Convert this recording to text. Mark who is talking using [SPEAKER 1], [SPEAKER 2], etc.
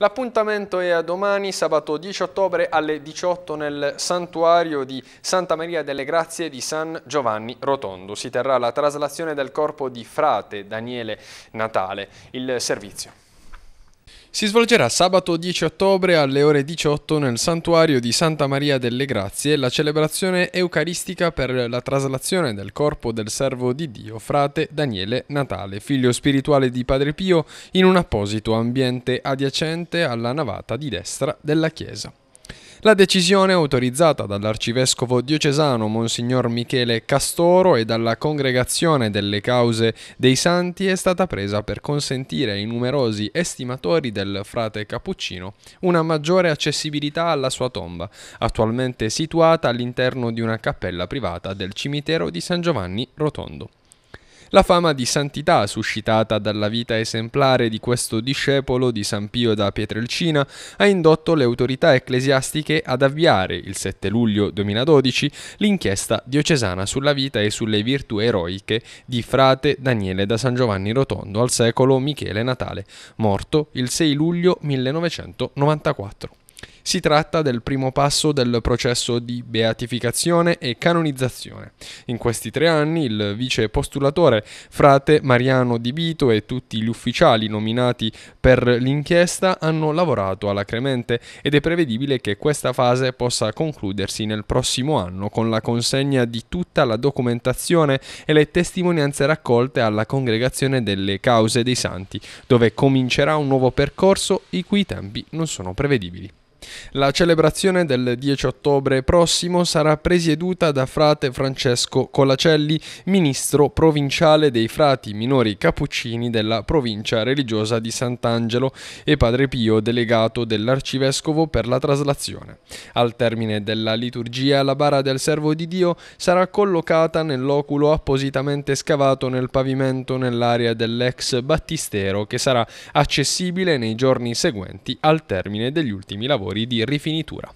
[SPEAKER 1] L'appuntamento è a domani, sabato 10 ottobre alle 18 nel santuario di Santa Maria delle Grazie di San Giovanni Rotondo. Si terrà la traslazione del corpo di frate Daniele Natale. Il servizio. Si svolgerà sabato 10 ottobre alle ore 18 nel santuario di Santa Maria delle Grazie la celebrazione eucaristica per la traslazione del corpo del servo di Dio, frate Daniele Natale, figlio spirituale di Padre Pio, in un apposito ambiente adiacente alla navata di destra della chiesa. La decisione autorizzata dall'arcivescovo diocesano Monsignor Michele Castoro e dalla Congregazione delle Cause dei Santi è stata presa per consentire ai numerosi estimatori del frate Cappuccino una maggiore accessibilità alla sua tomba, attualmente situata all'interno di una cappella privata del cimitero di San Giovanni Rotondo. La fama di santità suscitata dalla vita esemplare di questo discepolo di San Pio da Pietrelcina ha indotto le autorità ecclesiastiche ad avviare il 7 luglio 2012 l'inchiesta diocesana sulla vita e sulle virtù eroiche di frate Daniele da San Giovanni Rotondo al secolo Michele Natale, morto il 6 luglio 1994. Si tratta del primo passo del processo di beatificazione e canonizzazione. In questi tre anni il vice postulatore, frate Mariano Di Vito e tutti gli ufficiali nominati per l'inchiesta hanno lavorato alacremente ed è prevedibile che questa fase possa concludersi nel prossimo anno con la consegna di tutta la documentazione e le testimonianze raccolte alla congregazione delle cause dei santi, dove comincerà un nuovo percorso i cui tempi non sono prevedibili. La celebrazione del 10 ottobre prossimo sarà presieduta da frate Francesco Colacelli, ministro provinciale dei frati minori cappuccini della provincia religiosa di Sant'Angelo e padre Pio delegato dell'arcivescovo per la traslazione. Al termine della liturgia la bara del servo di Dio sarà collocata nell'oculo appositamente scavato nel pavimento nell'area dell'ex battistero che sarà accessibile nei giorni seguenti al termine degli ultimi lavori lavori di rifinitura.